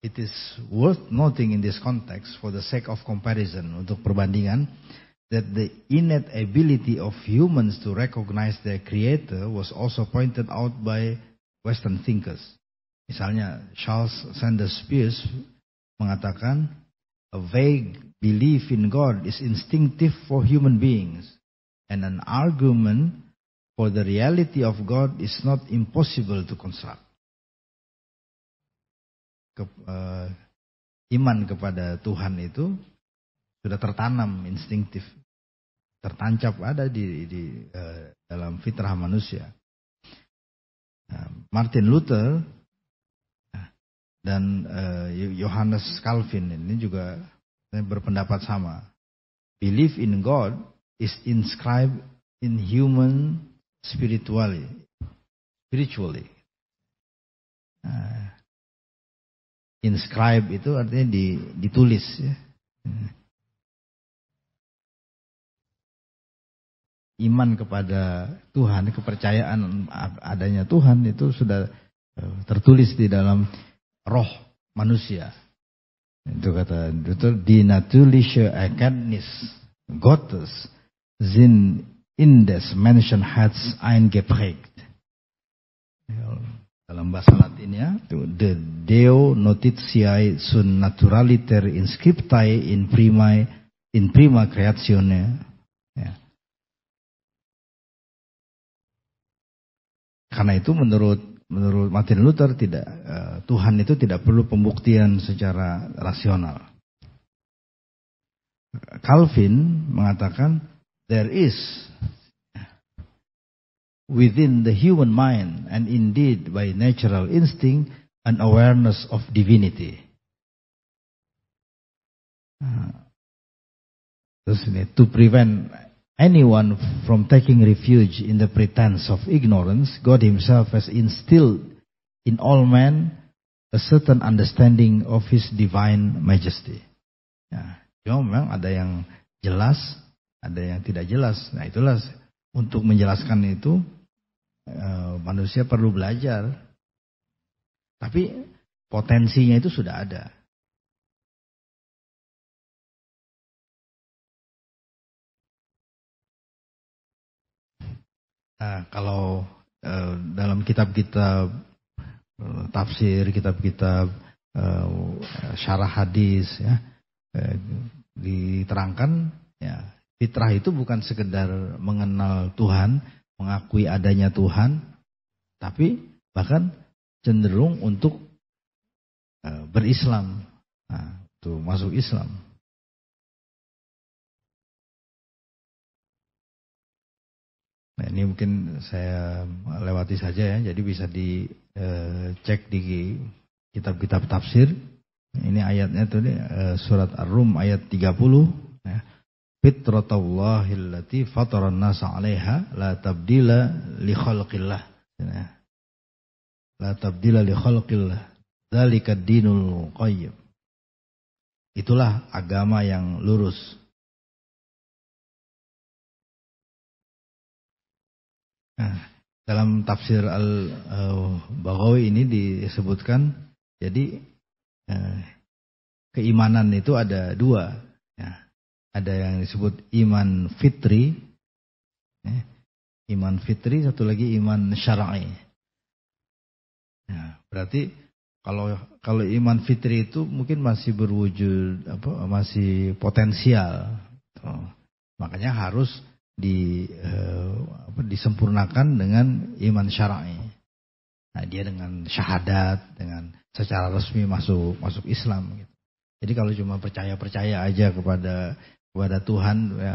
It is worth noting in this context, for the sake of comparison, untuk perbandingan, that the innate ability of humans to recognize their creator was also pointed out by Western thinkers. Misalnya, Charles Sanders Peirce mengatakan, a vague belief in God is instinctive for human beings, and an argument for the reality of God is not impossible to construct. ke, uh, iman kepada Tuhan itu sudah tertanam instinktif, tertancap ada di, di uh, dalam fitrah manusia. Uh, Martin Luther nah, dan uh, Johannes Calvin ini juga berpendapat sama. Belief in God is inscribed in human spiritually, spiritually. Nah, Inscribe itu artinya di, ditulis ya. Iman kepada Tuhan, kepercayaan adanya Tuhan itu sudah eh, tertulis di dalam roh manusia. Itu kata itu Dinatulisha natürliche Gottes Zin Indes des Menschenherz eingeprägt. Ya dalam bahasa latinnya, the Deo notitiae sun naturaliter inscriptae in prima in prima creatione. Ya. Karena itu menurut menurut Martin Luther tidak uh, Tuhan itu tidak perlu pembuktian secara rasional. Calvin mengatakan there is within the human mind and indeed by natural instinct an awareness of divinity. Ah. Terus ini, to prevent anyone from taking refuge in the pretense of ignorance, God himself has instilled in all men a certain understanding of his divine majesty. Ya, cuma memang ada yang jelas, ada yang tidak jelas. Nah itulah untuk menjelaskan itu Eh, manusia perlu belajar. Tapi potensinya itu sudah ada. Nah, kalau e, dalam kitab-kitab eh, tafsir, kitab-kitab e, syarah hadis ya diterangkan ya fitrah itu bukan sekedar mengenal Tuhan, mengakui adanya Tuhan, tapi bahkan cenderung untuk eh, berislam, nah, tuh masuk Islam. Nah, ini mungkin saya lewati saja ya, jadi bisa dicek eh, di kitab-kitab tafsir. Ini ayatnya tuh eh, surat Ar-Rum ayat 30 allati fatara an-nas 'alaiha la tabdila li khalqillah. Nah. La tabdila li khalqillah. Dzalika dinul qayyim. Itulah agama yang lurus. Nah, dalam tafsir Al-Baghawi ini disebutkan jadi eh, keimanan itu ada dua. Ya ada yang disebut iman fitri, ya. iman fitri, satu lagi iman syar'i. Nah, berarti kalau kalau iman fitri itu mungkin masih berwujud apa masih potensial, oh. makanya harus di eh, apa, disempurnakan dengan iman syar'i. Nah, dia dengan syahadat, dengan secara resmi masuk masuk Islam. Gitu. Jadi kalau cuma percaya percaya aja kepada kepada Tuhan ya,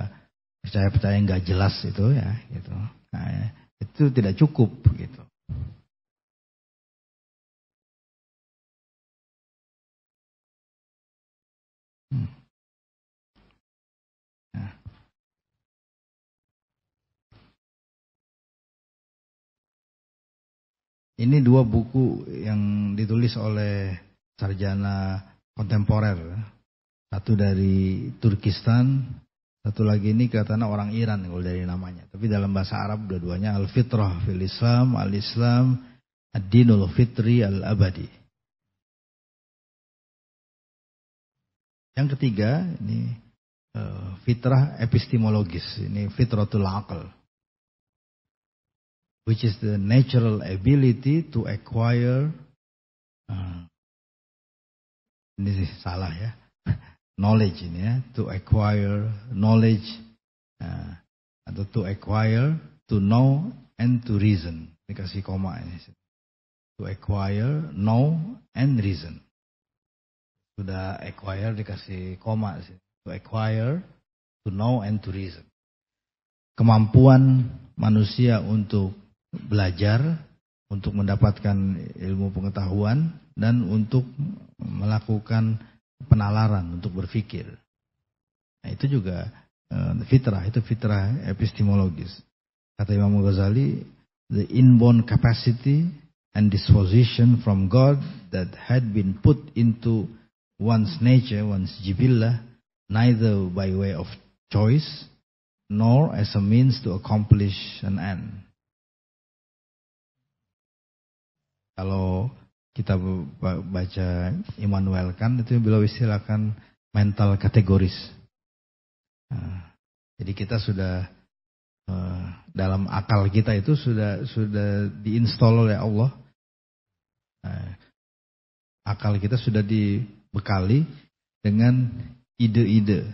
percaya percaya nggak jelas itu ya gitu nah, ya, itu tidak cukup gitu hmm. ya. Ini dua buku yang ditulis oleh sarjana kontemporer ya. Satu dari Turkistan, satu lagi ini katanya orang Iran kalau dari namanya. Tapi dalam bahasa Arab dua-duanya al-fitrah fil Islam, al-Islam, ad-dinul fitri al-abadi. Yang ketiga ini eh, fitrah epistemologis, ini fitratul akal. Which is the natural ability to acquire. Uh, ini sih, salah ya. knowledge ini ya, to acquire knowledge uh, atau to acquire, to know and to reason. Dikasih koma ini. Ya, to acquire, know and reason. Sudah acquire dikasih koma sih. To acquire, to know and to reason. Kemampuan manusia untuk belajar, untuk mendapatkan ilmu pengetahuan dan untuk melakukan penalaran untuk berpikir. Nah, itu juga eh, fitrah, itu fitrah epistemologis. Kata Imam Ghazali, the inborn capacity and disposition from God that had been put into one's nature, one's jibillah, neither by way of choice nor as a means to accomplish an end. Kalau kita baca Immanuel kan itu beliau istilahkan mental kategoris. Nah, jadi kita sudah eh, dalam akal kita itu sudah sudah diinstal oleh Allah. Nah, akal kita sudah dibekali dengan ide-ide,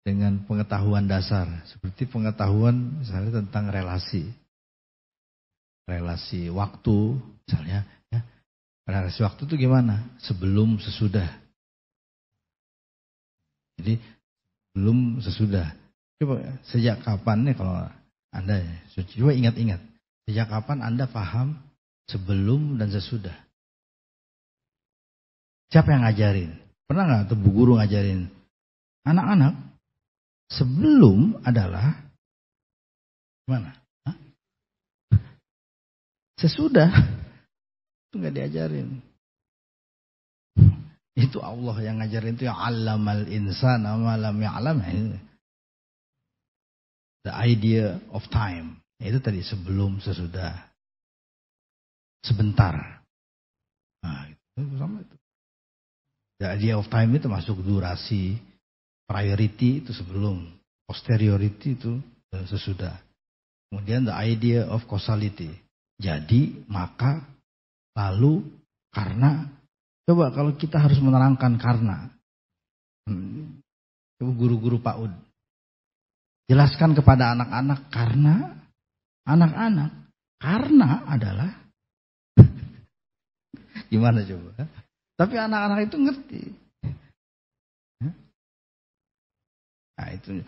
dengan pengetahuan dasar seperti pengetahuan misalnya tentang relasi, relasi waktu misalnya Relasi waktu itu gimana? Sebelum sesudah. Jadi belum sesudah. Coba sejak kapan nih kalau Anda ya? coba ingat-ingat. Sejak kapan Anda paham sebelum dan sesudah? Siapa yang ngajarin? Pernah nggak tuh bu guru ngajarin? Anak-anak sebelum adalah gimana? Hah? Sesudah itu nggak diajarin. Itu Allah yang ngajarin itu yang alam al insan alam yang ini The idea of time. Itu tadi sebelum sesudah. Sebentar. Nah, itu sama itu. The idea of time itu masuk durasi. Priority itu sebelum. Posteriority itu eh, sesudah. Kemudian the idea of causality. Jadi maka lalu karena coba kalau kita harus menerangkan karena hmm, guru-guru PAUD jelaskan kepada anak-anak karena anak-anak karena adalah gimana coba tapi anak-anak itu ngerti nah itu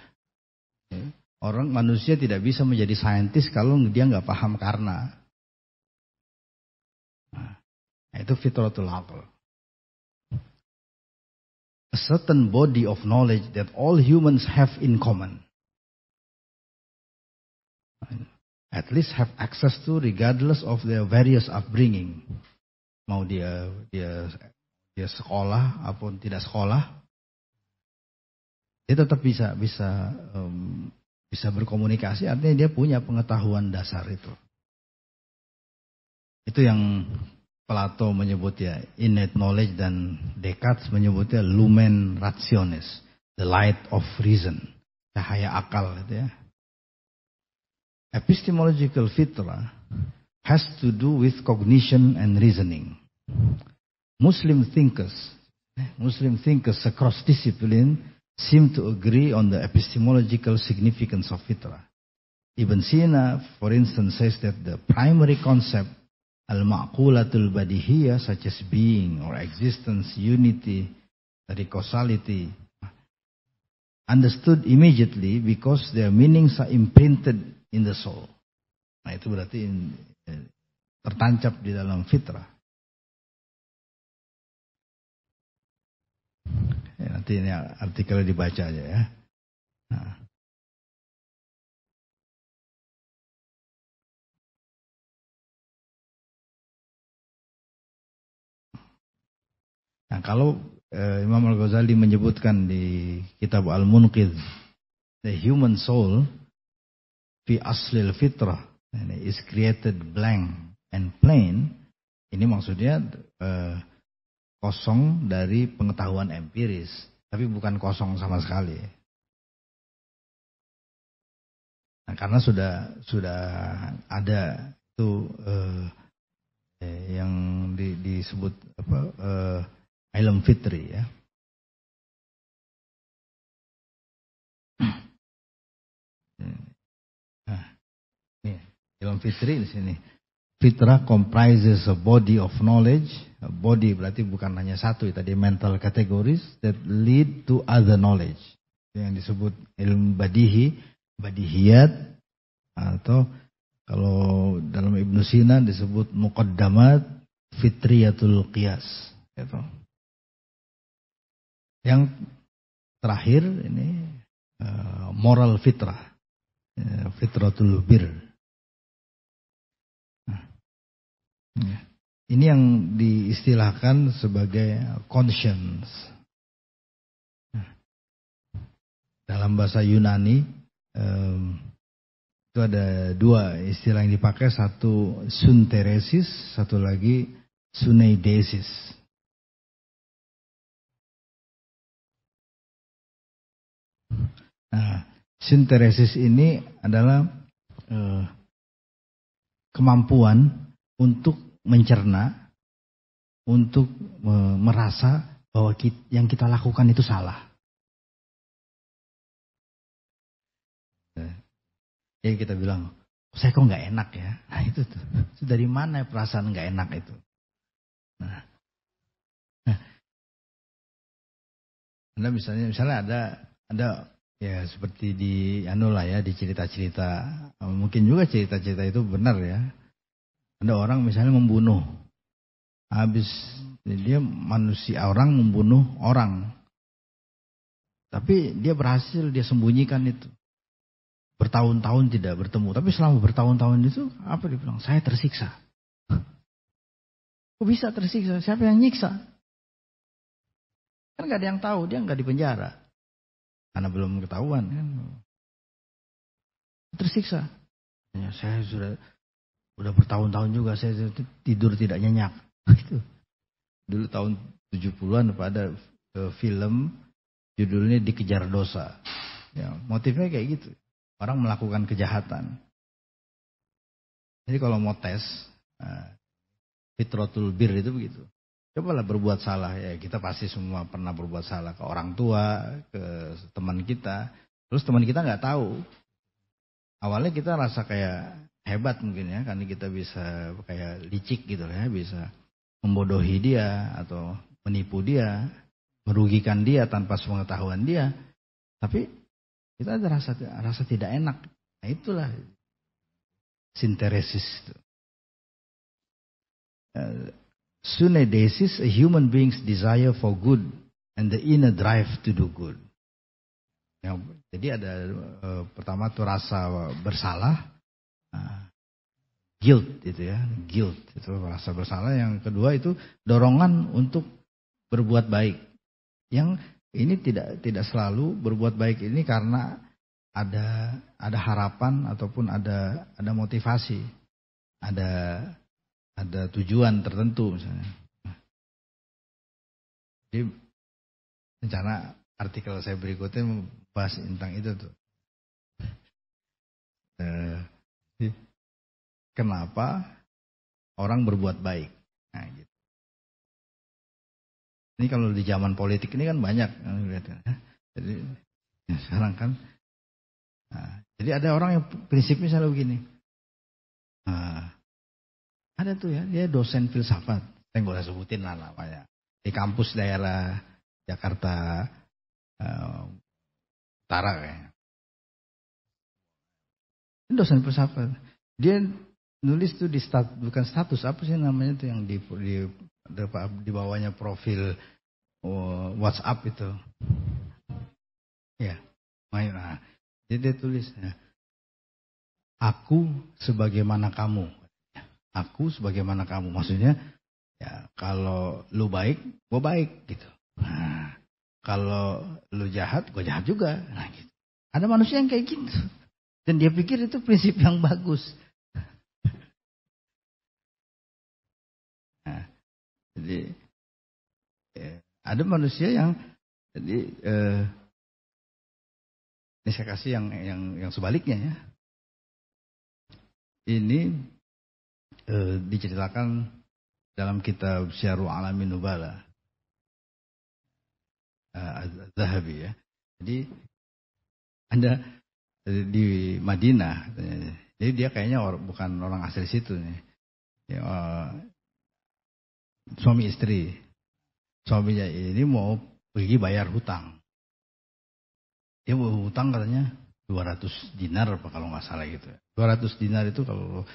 orang manusia tidak bisa menjadi saintis kalau dia nggak paham karena Nah, itu fitratul akal. A certain body of knowledge that all humans have in common. At least have access to regardless of their various upbringing. Mau dia dia dia sekolah apun tidak sekolah, dia tetap bisa bisa um, bisa berkomunikasi artinya dia punya pengetahuan dasar itu itu yang Plato menyebutnya innate knowledge dan Descartes menyebutnya lumen rationis, the light of reason, cahaya akal gitu ya. Epistemological fitrah has to do with cognition and reasoning. Muslim thinkers, eh, Muslim thinkers across discipline seem to agree on the epistemological significance of fitrah. Ibn Sina, for instance, says that the primary concept al makulatul badihiyah such as being or existence, unity, dari causality. Understood immediately because their meanings are imprinted in the soul. Nah itu berarti in, eh, tertancap di dalam fitrah. Ya, nanti ini artikelnya dibaca aja ya. Nah. Nah, kalau uh, Imam Al-Ghazali menyebutkan di kitab Al-Munqidh the human soul fi aslil fitrah is created blank and plain ini maksudnya uh, kosong dari pengetahuan empiris tapi bukan kosong sama sekali nah, karena sudah sudah ada itu eh, eh yang di, disebut apa eh, ilmu fitri ya. Ilmu fitri di sini. Fitrah comprises a body of knowledge. A body berarti bukan hanya satu, ya, tadi mental categories that lead to other knowledge. Yang disebut ilmu badihi, badihiyat, atau kalau dalam Ibnu Sina disebut muqaddamat fitriyatul qiyas. Gitu. Yang terakhir ini eh, moral fitrah. Eh, fitratul bir. Nah, ini yang diistilahkan sebagai conscience. Nah, dalam bahasa Yunani itu ada dua istilah yang dipakai, satu sunteresis, satu lagi suneidesis. Nah, sinteresis ini adalah eh, kemampuan untuk mencerna, untuk eh, merasa bahwa kita, yang kita lakukan itu salah. Eh, jadi kita bilang, saya kok nggak enak ya? Nah itu tuh, itu dari mana perasaan nggak enak itu? Nah, nah, anda misalnya, misalnya ada ada Ya seperti di anu lah ya di cerita-cerita mungkin juga cerita-cerita itu benar ya. Ada orang misalnya membunuh, habis dia manusia orang membunuh orang, tapi dia berhasil dia sembunyikan itu bertahun-tahun tidak bertemu, tapi selama bertahun-tahun itu apa dibilang saya tersiksa. Kok bisa tersiksa? Siapa yang nyiksa? Kan nggak ada yang tahu, dia nggak di penjara. Karena belum ketahuan kan. Tersiksa. Ya, saya sudah udah bertahun-tahun juga saya tidur tidak nyenyak. Gitu. Dulu tahun 70-an pada e, film judulnya Dikejar Dosa. Ya, motifnya kayak gitu. Orang melakukan kejahatan. Jadi kalau mau tes, uh, nah, fitrotul bir itu begitu. Cobalah berbuat salah ya kita pasti semua pernah berbuat salah ke orang tua, ke teman kita. Terus teman kita nggak tahu. Awalnya kita rasa kayak hebat mungkin ya karena kita bisa kayak licik gitu ya bisa membodohi dia atau menipu dia, merugikan dia tanpa sepengetahuan dia. Tapi kita ada rasa rasa tidak enak. Nah itulah sinteresis itu. Eh, Sunedesis, a human being's desire for good and the inner drive to do good. Ya, jadi ada uh, pertama tuh rasa bersalah, uh, guilt itu ya, guilt itu rasa bersalah. Yang kedua itu dorongan untuk berbuat baik. Yang ini tidak tidak selalu berbuat baik ini karena ada ada harapan ataupun ada ada motivasi, ada ada tujuan tertentu misalnya. Jadi rencana artikel saya berikutnya membahas tentang itu tuh. Eh, kenapa orang berbuat baik? Nah, gitu. Ini kalau di zaman politik ini kan banyak. Ya. Jadi ya sekarang kan. Nah, jadi ada orang yang prinsipnya selalu begini. Nah, ada tuh ya, dia dosen filsafat. Saya nggak sebutin lah namanya. Di kampus daerah Jakarta uh, Utara kayaknya. Ini dosen filsafat. Dia nulis tuh di stat, bukan status apa sih namanya tuh yang di di, di, bawahnya profil uh, WhatsApp itu. Ya, main. Nah, jadi dia tulisnya aku sebagaimana kamu aku sebagaimana kamu. Maksudnya ya kalau lu baik, gue baik gitu. Nah, kalau lu jahat, gue jahat juga. Nah, gitu. Ada manusia yang kayak gitu. Dan dia pikir itu prinsip yang bagus. Nah, jadi ya, ada manusia yang jadi eh, ini saya kasih yang yang yang sebaliknya ya. Ini e, diceritakan dalam kitab Syaru Alamin Nubala. Eh, Zahabi ya. Jadi Anda eh, di Madinah. Jadi dia kayaknya or, bukan orang asli situ nih. Ya, uh, suami istri. Suaminya ini mau pergi bayar hutang. Dia mau hutang katanya 200 dinar apa kalau nggak salah gitu. 200 dinar itu kalau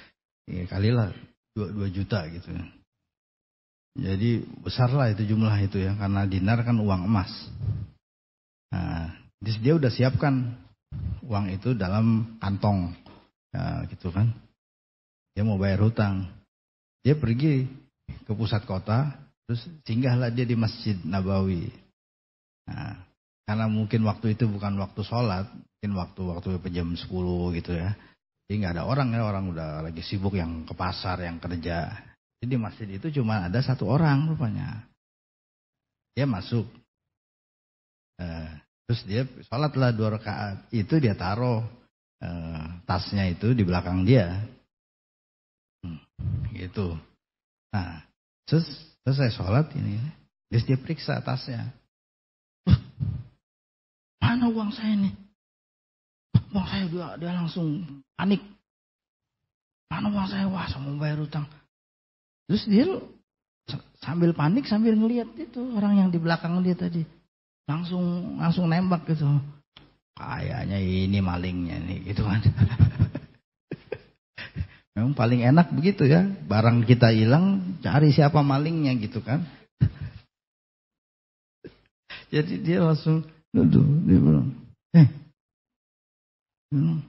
ya kalilah 2, dua juta gitu ya. Jadi besarlah itu jumlah itu ya karena dinar kan uang emas. Nah, dia udah siapkan uang itu dalam kantong ya, gitu kan. Dia mau bayar hutang. Dia pergi ke pusat kota terus singgahlah dia di Masjid Nabawi. Nah, karena mungkin waktu itu bukan waktu sholat, mungkin waktu-waktu jam 10 gitu ya. Jadi nggak ada orang ya, orang udah lagi sibuk yang ke pasar, yang kerja. Jadi masjid itu cuma ada satu orang rupanya. Dia masuk. Eh, terus dia sholatlah dua rakaat. Itu dia taruh eh, tasnya itu di belakang dia. Hmm, gitu. Nah, terus selesai sholat ini. Terus dia periksa tasnya. Mana uang saya nih? Wah saya dia, dia langsung panik. Mana uang saya? Wah, saya mau bayar utang. Terus dia sambil panik sambil ngelihat itu orang yang di belakang dia tadi. Langsung langsung nembak gitu. Kayaknya ini malingnya nih gitu kan. Memang paling enak begitu ya. Barang kita hilang, cari siapa malingnya gitu kan. Jadi dia langsung duduk, dia bilang, eh Hmm.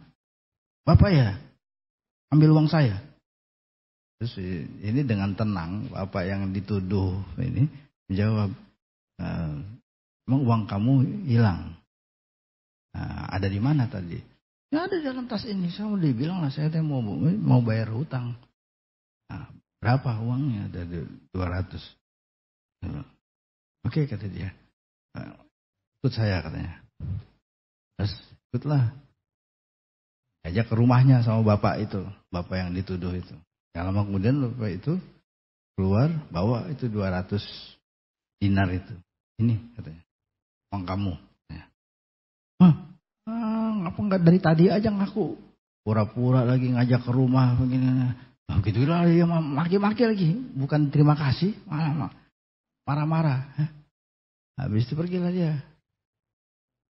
Bapak ya, ambil uang saya. Terus ini dengan tenang, bapak yang dituduh ini menjawab, eh, emang uang kamu hilang? Nah, ada di mana tadi? Ya ada di dalam tas ini. Saya mau dibilang lah saya mau mau bayar hutang. Nah, berapa uangnya? Ada dua ratus. Oke kata dia. Nah, ikut saya katanya. Terus ikutlah. Ajak ke rumahnya sama bapak itu, bapak yang dituduh itu. yang lama kemudian bapak itu keluar bawa itu 200 dinar itu. Ini katanya, uang kamu. Ya. Hah, ah, ngapa nggak dari tadi aja ngaku? Pura-pura lagi ngajak ke rumah begini. Nah, gitu lah dia maki-maki lagi. Bukan terima kasih, malah marah-marah. Habis itu pergilah dia.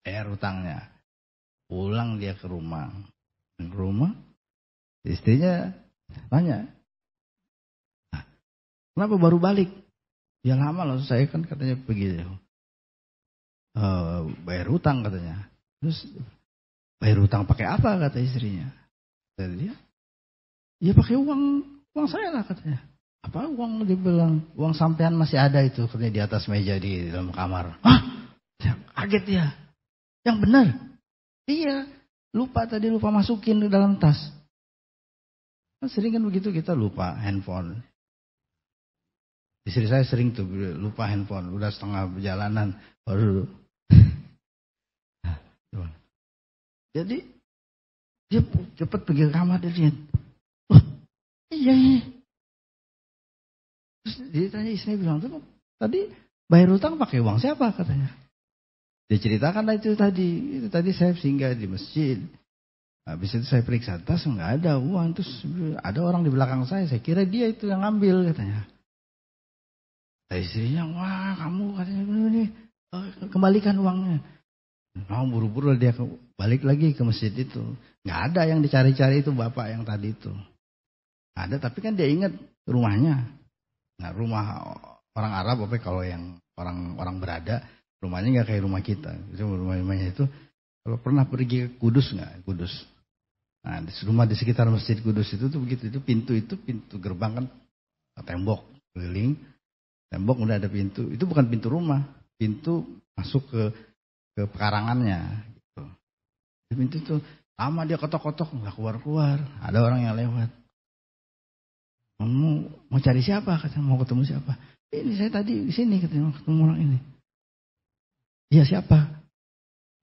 air eh, utangnya. Pulang dia ke rumah rumah, istrinya banyak nah, kenapa baru balik? Ya lama loh saya kan katanya pergi uh, eh, bayar utang katanya. Terus bayar utang pakai apa kata istrinya? Kata dia, ya pakai uang uang saya lah katanya. Apa uang dia bilang? Uang sampean masih ada itu katanya di atas meja di dalam kamar. Hah? Kaget ya Yang benar. Iya, Lupa tadi lupa masukin ke dalam tas. kan Sering kan begitu kita lupa handphone. Istri saya sering tuh lupa handphone, udah setengah perjalanan baru. Nah, Jadi dia cepat pergi ke kamar dia lihat. Wah, iya iya. Terus dia tanya istri bilang, tuh tadi bayar utang pakai uang siapa katanya. Diceritakanlah itu tadi. Itu tadi saya singgah di masjid. Habis itu saya periksa tas nggak ada uang. Terus ada orang di belakang saya. Saya kira dia itu yang ngambil katanya. Kata istrinya, wah kamu katanya ini eh, kembalikan uangnya. Mau buru-buru dia ke, balik lagi ke masjid itu. Nggak ada yang dicari-cari itu bapak yang tadi itu. Ada tapi kan dia ingat rumahnya. Nah rumah orang Arab apa kalau yang orang orang berada Rumahnya nggak kayak rumah kita. Rumah-rumahnya itu kalau pernah pergi ke Kudus nggak? Kudus. Nah, di rumah di sekitar Masjid Kudus itu tuh begitu itu pintu itu pintu gerbang kan tembok keliling tembok udah ada pintu itu bukan pintu rumah pintu masuk ke ke pekarangannya gitu. pintu itu lama dia kotok-kotok nggak keluar-keluar ada orang yang lewat mau mau cari siapa katanya mau ketemu siapa ini saya tadi di sini katanya ketemu orang ini Iya siapa?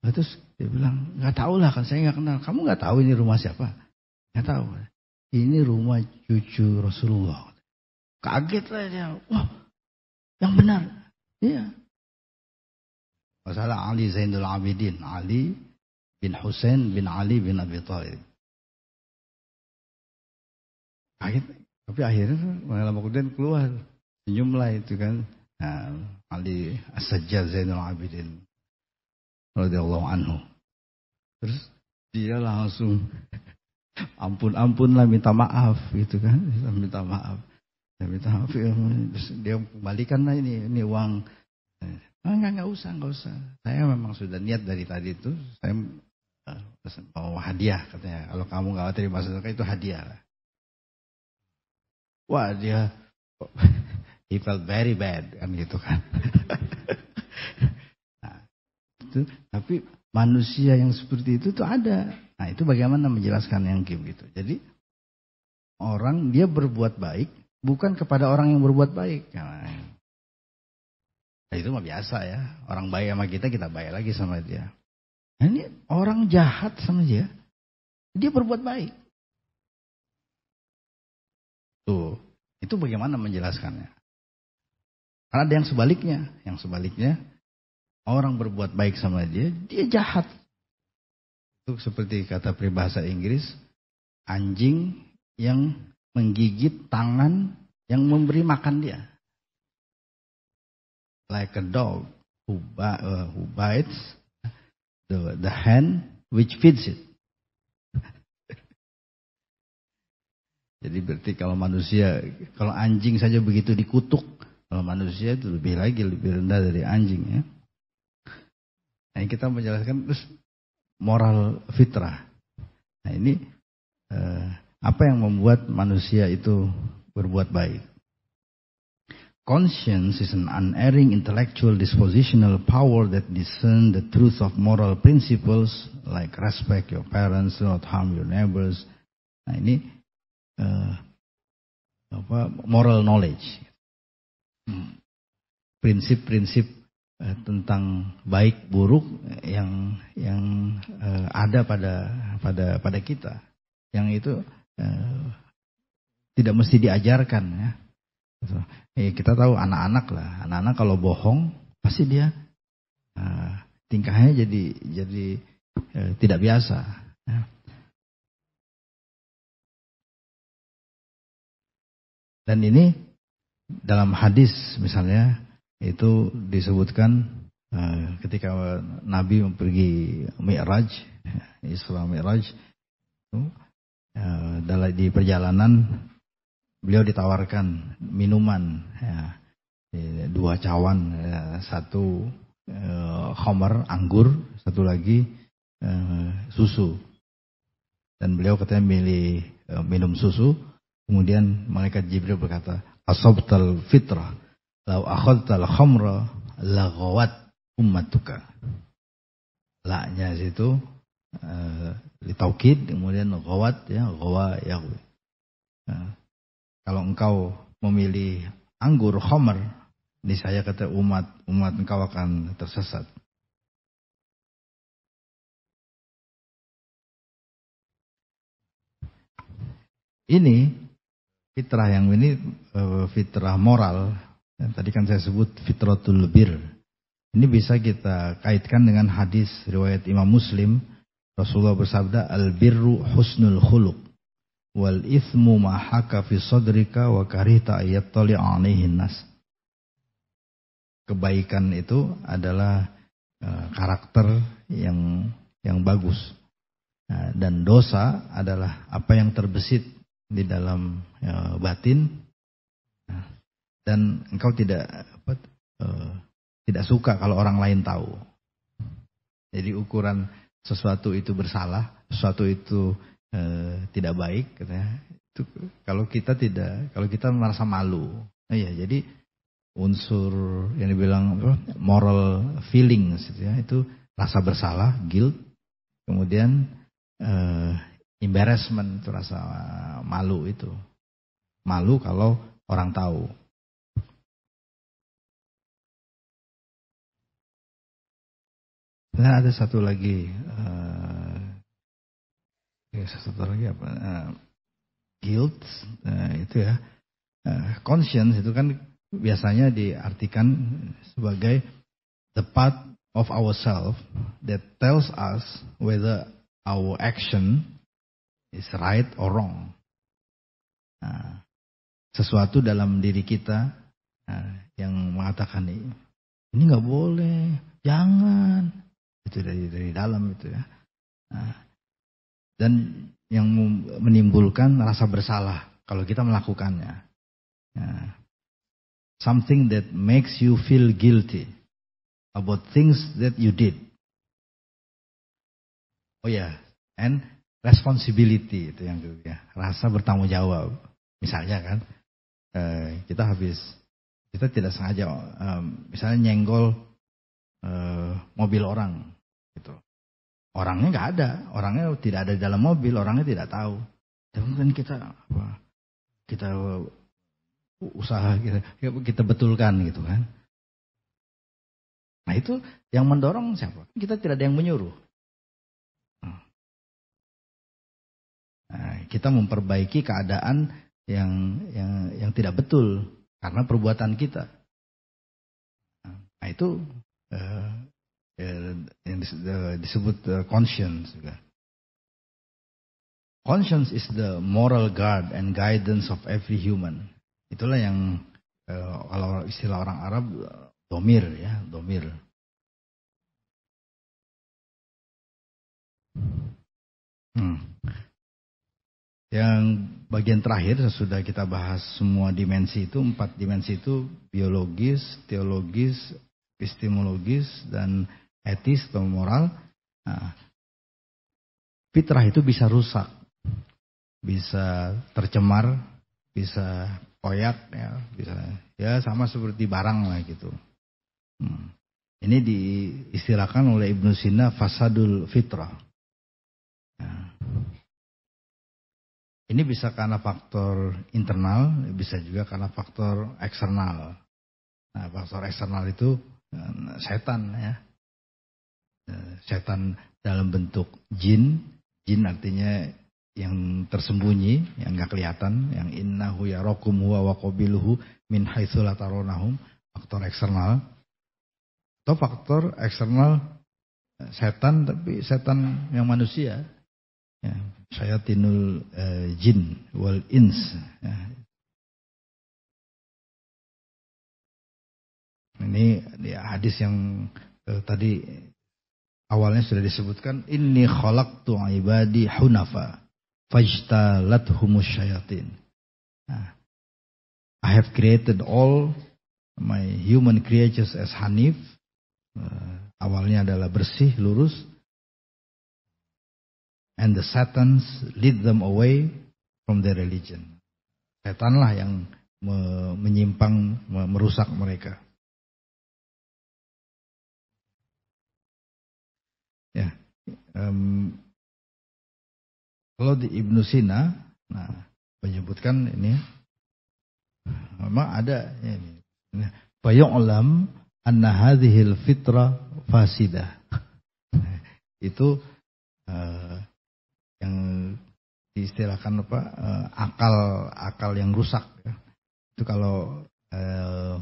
Nah, terus dia bilang, nggak tahu lah kan saya nggak kenal. Kamu nggak tahu ini rumah siapa? Nggak tahu. Ini rumah cucu Rasulullah. Kaget lah dia. Wah, yang benar. Iya. Masalah Ali Zainul Abidin. Ali bin Hussein bin Ali bin Abi Thalib. Kaget. Tapi akhirnya malam kemudian keluar. Senyumlah itu kan. Ali As-Sajjad Zainul Abidin radhiyallahu anhu. Terus dia langsung ampun ampun lah minta maaf gitu kan minta maaf dia minta maaf ya terus dia kembalikan lah ini ini uang oh, ah, nggak nggak usah nggak usah saya memang sudah niat dari tadi itu saya mau eh, hadiah katanya kalau kamu nggak terima sedekah itu hadiah lah. wah dia He felt very bad kan gitu kan. nah, itu, tapi manusia yang seperti itu tuh ada. Nah itu bagaimana menjelaskan yang Kim gitu. Jadi orang dia berbuat baik bukan kepada orang yang berbuat baik. Nah, itu mah biasa ya. Orang baik sama kita kita baik lagi sama dia. Nah, ini orang jahat sama dia. Dia berbuat baik. Tuh, itu bagaimana menjelaskannya? Karena ada yang sebaliknya, yang sebaliknya orang berbuat baik sama dia, dia jahat. Itu seperti kata peribahasa Inggris, anjing yang menggigit tangan yang memberi makan dia. Like a dog who, uh, who bites the, the hand which feeds it. Jadi berarti kalau manusia, kalau anjing saja begitu dikutuk, kalau manusia itu lebih lagi lebih rendah dari anjing ya. Nah, kita menjelaskan terus moral fitrah. Nah, ini eh, apa yang membuat manusia itu berbuat baik? Conscience is an unerring intellectual dispositional power that discern the truth of moral principles like respect your parents, not harm your neighbors. Nah, ini eh, apa moral knowledge prinsip-prinsip eh, tentang baik buruk yang yang eh, ada pada pada pada kita yang itu eh, tidak mesti diajarkan ya. Gitu. ya. kita tahu anak-anak lah anak-anak kalau bohong pasti dia tingkahnya jadi jadi tidak biasa ya. dan ini dalam hadis misalnya itu disebutkan eh, ketika Nabi pergi Mi'raj, Isra Mi'raj, eh, dalam di perjalanan beliau ditawarkan minuman ya, dua cawan, ya, satu eh, khomer anggur, satu lagi susu. Dan beliau katanya milih minum susu, kemudian malaikat Jibril berkata, asabtal fitrah law akhadtal khamra lagawat ummatuka laknya situ uh, kemudian gawat ya gawa ya nah, kalau engkau memilih anggur khamr ini saya kata umat umat engkau akan tersesat ini Fitrah yang ini eh, fitrah moral. Yang tadi kan saya sebut fitratul bir. Ini bisa kita kaitkan dengan hadis riwayat Imam Muslim. Rasulullah bersabda, Al-birru husnul khuluq. Wal ithmu mahaka fi sadrika wa karita ayat alihin nas. Kebaikan itu adalah eh, karakter yang yang bagus. Nah, dan dosa adalah apa yang terbesit di dalam ya, batin nah, dan engkau tidak apa, eh, tidak suka kalau orang lain tahu. Jadi ukuran sesuatu itu bersalah, sesuatu itu eh, tidak baik, katanya, itu kalau kita tidak, kalau kita merasa malu, nah, ya jadi unsur yang dibilang moral feelings, ya, itu rasa bersalah, guilt, kemudian eh, embarrassment, itu rasa malu itu. Malu kalau orang tahu. Dan nah, ada satu lagi, uh, ya, satu lagi apa? Uh, guilt uh, itu ya, uh, conscience itu kan biasanya diartikan sebagai the part of ourselves that tells us whether our action is right or wrong. Nah, sesuatu dalam diri kita nah, yang mengatakan ini nggak boleh, jangan itu dari dari dalam itu ya. Nah, dan yang menimbulkan rasa bersalah kalau kita melakukannya. Nah, something that makes you feel guilty about things that you did. Oh ya, yeah. and responsibility itu yang kedua ya rasa bertanggung jawab misalnya kan eh, kita habis kita tidak sengaja misalnya nyenggol eh, mobil orang gitu orangnya nggak ada orangnya tidak ada di dalam mobil orangnya tidak tahu dan kita apa, kita usaha kita, kita betulkan gitu kan nah itu yang mendorong siapa kita tidak ada yang menyuruh Nah, kita memperbaiki keadaan yang yang yang tidak betul karena perbuatan kita. Nah, itu uh, yang eh, disebut conscience juga. Conscience is the moral guard and guidance of every human. Itulah yang kalau istilah orang Arab domir ya, domir. Hmm. Yang bagian terakhir sesudah kita bahas semua dimensi itu, empat dimensi itu biologis, teologis, epistemologis, dan etis atau moral. Nah, fitrah itu bisa rusak, bisa tercemar, bisa koyak, ya, bisa ya sama seperti barang lah gitu. Hmm. Ini diistilahkan oleh Ibnu Sina fasadul fitrah Ini bisa karena faktor internal, bisa juga karena faktor eksternal. Nah, faktor eksternal itu eh, setan ya. Eh, setan dalam bentuk jin, jin artinya yang tersembunyi, yang nggak kelihatan, yang innahu ya rokum huwa wa qabiluhu min haitsu la taronahum, faktor eksternal. Atau faktor eksternal eh, setan tapi setan yang manusia. Ya, syayatinul uh, jin wal ins. Ya. Ini ya, hadis yang uh, tadi awalnya sudah disebutkan ini kholak tu ibadi hunafa humus syayatin. Nah, I have created all my human creatures as hanif. Uh, awalnya adalah bersih, lurus and the satans lead them away from their religion. Setanlah yang me menyimpang, me merusak mereka. Ya, um, kalau di Ibnu Sina, nah menyebutkan ini, memang ada ya, ini. alam anna hadhil fitrah fasidah. Itu uh, yang diistilahkan apa eh, akal akal yang rusak ya. itu kalau eh,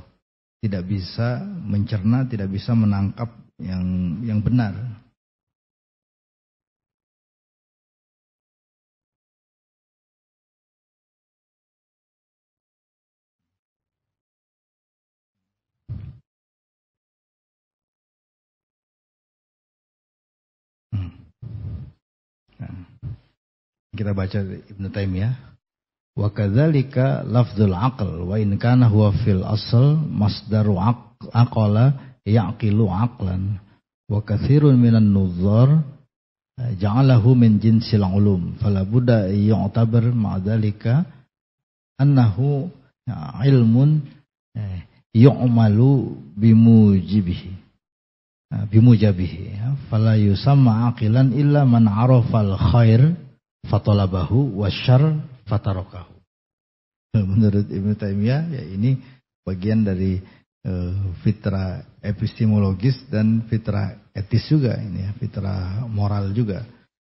tidak bisa mencerna tidak bisa menangkap yang yang benar Kita baca Ibnu Taimiyah. Ya. Wa kadzalika lafdzul aql wa in kana huwa fil asl masdaru aqala yaqilu aqlan wa katsirun minan nuzzar eh, ja'alahu min jinsil ulum fala budda yu'tabar ma'dzalika annahu ya, ilmun eh, yu'malu bimujibihi eh, bimujabihi ya. fala yusamma aqilan illa man arafal khair fatolabahu washar fatarokahu. Menurut Ibnu Taimiyah ya ini bagian dari eh, fitrah epistemologis dan fitrah etis juga ini ya, fitrah moral juga.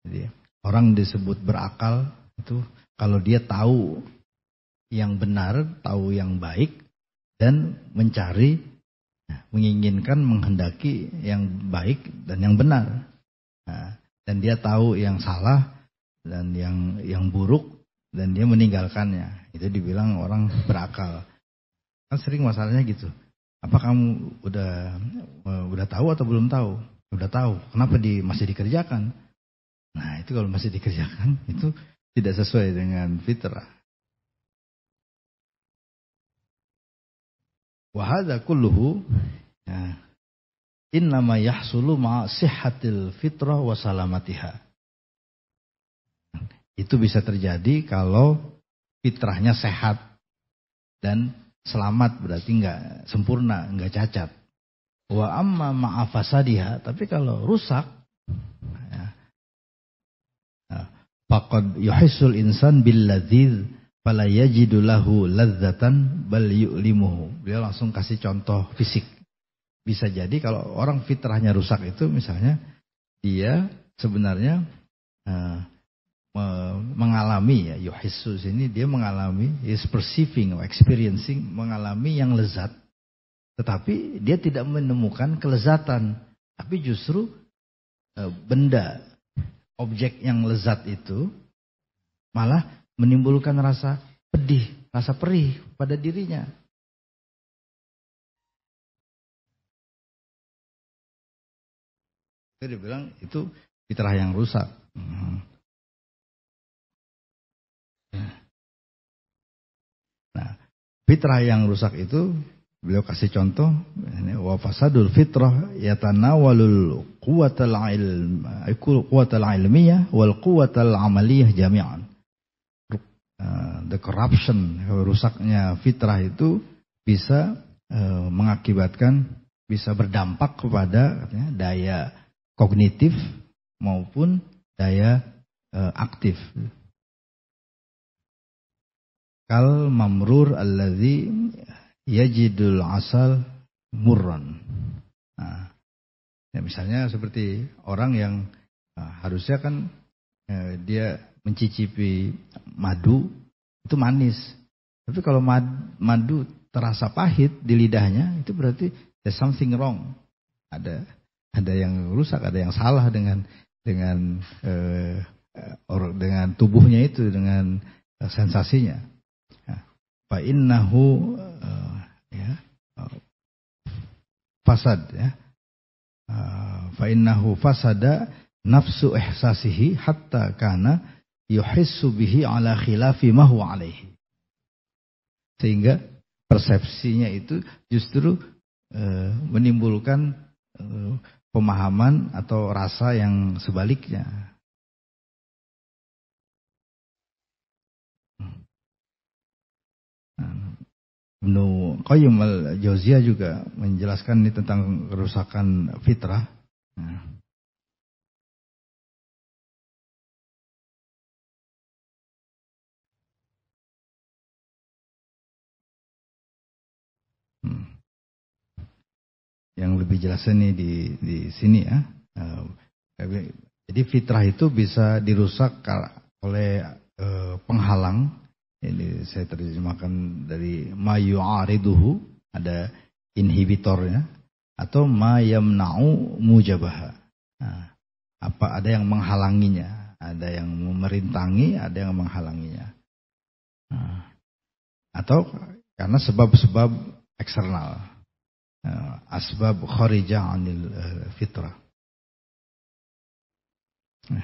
Jadi orang disebut berakal itu kalau dia tahu yang benar, tahu yang baik dan mencari nah, menginginkan menghendaki yang baik dan yang benar. Nah, dan dia tahu yang salah dan yang yang buruk dan dia meninggalkannya. Itu dibilang orang berakal. Kan sering masalahnya gitu. Apa kamu udah eh, udah tahu atau belum tahu? Udah tahu. Kenapa di masih dikerjakan? Nah, itu kalau masih dikerjakan itu tidak sesuai dengan fitrah. Wahada kulluhu ya, innama yahsulu ma fitrah wasalamatihah itu bisa terjadi kalau fitrahnya sehat dan selamat berarti nggak sempurna, nggak cacat. Wa amma ma'afasadiha, tapi kalau rusak, ya, nah, yohisul insan bil ladzid fala yajidu ladzatan bal yu'limuhu. Dia langsung kasih contoh fisik. Bisa jadi kalau orang fitrahnya rusak itu misalnya dia sebenarnya uh, mengalami ya yuhissus ini dia mengalami is perceiving or experiencing mengalami yang lezat tetapi dia tidak menemukan kelezatan tapi justru e, benda objek yang lezat itu malah menimbulkan rasa pedih rasa perih pada dirinya dia bilang itu fitrah yang rusak hmm. Nah, fitrah yang rusak itu beliau kasih contoh wa fasadul fitrah yatanawalul quwwatal ilm quwwatal ilmiyah wal quwwatal amaliyah jami'an. Eh, the corruption rusaknya fitrah itu bisa eh, mengakibatkan bisa berdampak kepada katanya, daya kognitif maupun daya uh, aktif kal mamrur ya yajidul asal murran. Nah, ya misalnya seperti orang yang nah, harusnya kan eh, dia mencicipi madu itu manis. Tapi kalau mad, madu terasa pahit di lidahnya itu berarti there's something wrong. Ada ada yang rusak, ada yang salah dengan dengan eh, eh dengan tubuhnya itu dengan eh, sensasinya. Ya. Fa innahu eh, ya fasad ya. Eh, fa innahu fasada nafsu ihsasihi hatta kana yuhissu bihi ala khilafi ma huwa alaihi. Sehingga persepsinya itu justru uh, menimbulkan uh, pemahaman atau rasa yang sebaliknya Ibnu Qayyim al Jauziyah juga menjelaskan ini tentang kerusakan fitrah. Nah. Hmm. Yang lebih jelasnya nih di di sini ya. Eh, jadi fitrah itu bisa dirusak oleh eh, penghalang ini saya terjemahkan dari mayu ariduhu ada inhibitornya atau mayam mujabaha. mujabah apa ada yang menghalanginya, ada yang memerintangi, ada yang menghalanginya. Nah, atau karena sebab-sebab eksternal. Nah, asbab kharija anil eh, fitrah. Nah,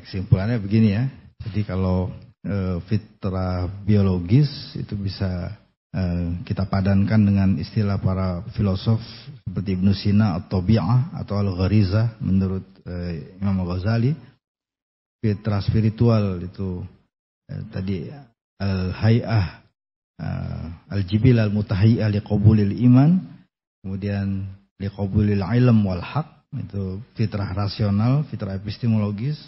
kesimpulannya begini ya. Jadi kalau Eh, fitrah biologis itu bisa eh, kita padankan dengan istilah para filosof seperti Ibnu Sina atau Bi'ah atau al ghariza menurut eh, Imam Ghazali. Fitrah spiritual itu tadi Al-Hay'ah Al-Jibil Al-Mutahiyah liqabulil iman kemudian liqabulil ilm wal haq itu fitrah rasional, fitrah epistemologis,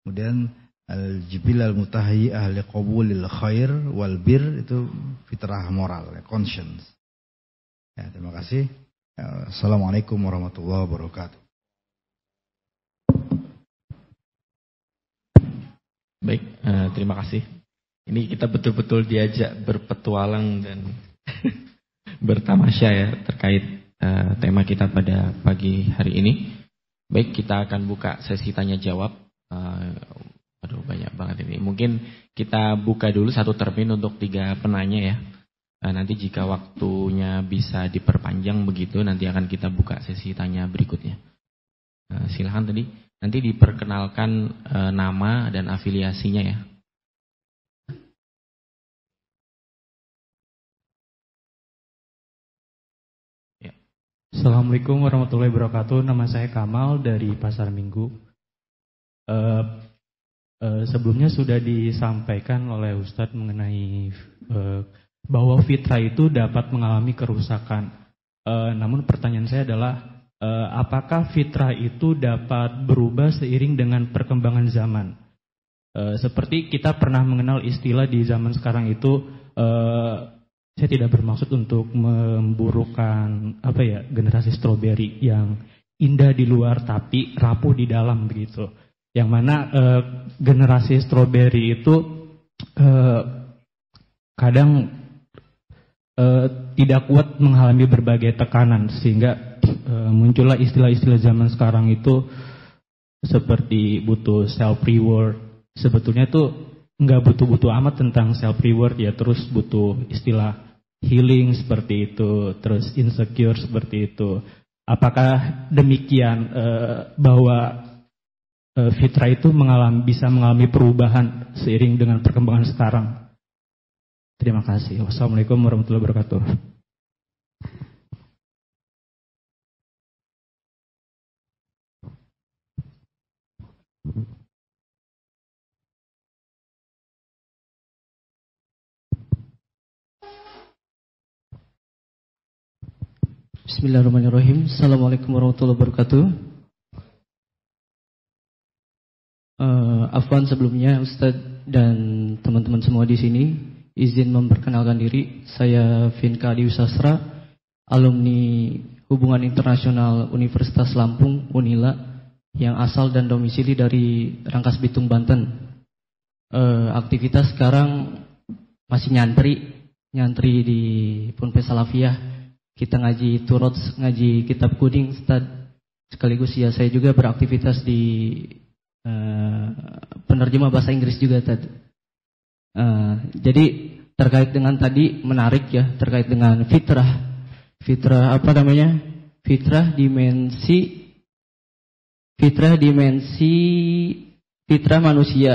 kemudian Al-jibil al-mutahi ahli qabulil khair wal bir itu fitrah moral, ya, conscience. Ya, terima kasih. Ya, assalamualaikum warahmatullahi wabarakatuh. Baik, uh, terima kasih. Ini kita betul-betul diajak berpetualang dan bertamasya ya terkait uh, tema kita pada pagi hari ini. Baik, kita akan buka sesi tanya jawab. Uh, eh, Aduh banyak banget ini. Mungkin kita buka dulu satu termin untuk tiga penanya ya. Nah, nanti jika waktunya bisa diperpanjang begitu, nanti akan kita buka sesi tanya berikutnya. Nah, Silahkan tadi. Nanti diperkenalkan eh, nama dan afiliasinya ya. ya. Assalamualaikum warahmatullahi wabarakatuh. Nama saya Kamal dari Pasar Minggu. Uh, Eh, sebelumnya sudah disampaikan oleh Ustadz mengenai uh, bahwa fitrah itu dapat mengalami kerusakan. Uh, namun pertanyaan saya adalah apakah fitrah itu dapat berubah seiring dengan perkembangan zaman? seperti kita pernah mengenal istilah di zaman sekarang itu saya tidak bermaksud untuk memburukkan apa ya generasi stroberi yang indah di luar tapi rapuh di dalam begitu yang mana eh, generasi stroberi itu eh, kadang eh, tidak kuat mengalami berbagai tekanan sehingga muncullah istilah-istilah zaman sekarang itu seperti butuh self reward sebetulnya itu nggak butuh-butuh amat tentang self reward ya terus butuh istilah healing seperti itu terus insecure seperti itu apakah demikian bahwa Eh, fitrah itu mengalami, bisa mengalami perubahan seiring dengan perkembangan sekarang. Terima kasih. Wassalamualaikum warahmatullahi wabarakatuh. Bismillahirrahmanirrahim. Assalamualaikum warahmatullahi wabarakatuh. Uh, Afwan sebelumnya Ustadz dan teman-teman semua di sini izin memperkenalkan diri. Saya Vinka Adi Usasra alumni Hubungan Internasional Universitas Lampung Unila yang asal dan domisili dari Rangkas Bitung Banten. Uh, aktivitas sekarang masih nyantri, nyantri di Ponpes Salafiyah kita ngaji Turut ngaji kitab kuning, Ustadz Sekaligus ya saya juga beraktivitas di Eh, penerjemah bahasa Inggris juga tadi. Uh, eh, jadi terkait dengan tadi menarik ya terkait dengan fitrah fitrah apa namanya fitrah dimensi fitrah dimensi fitrah manusia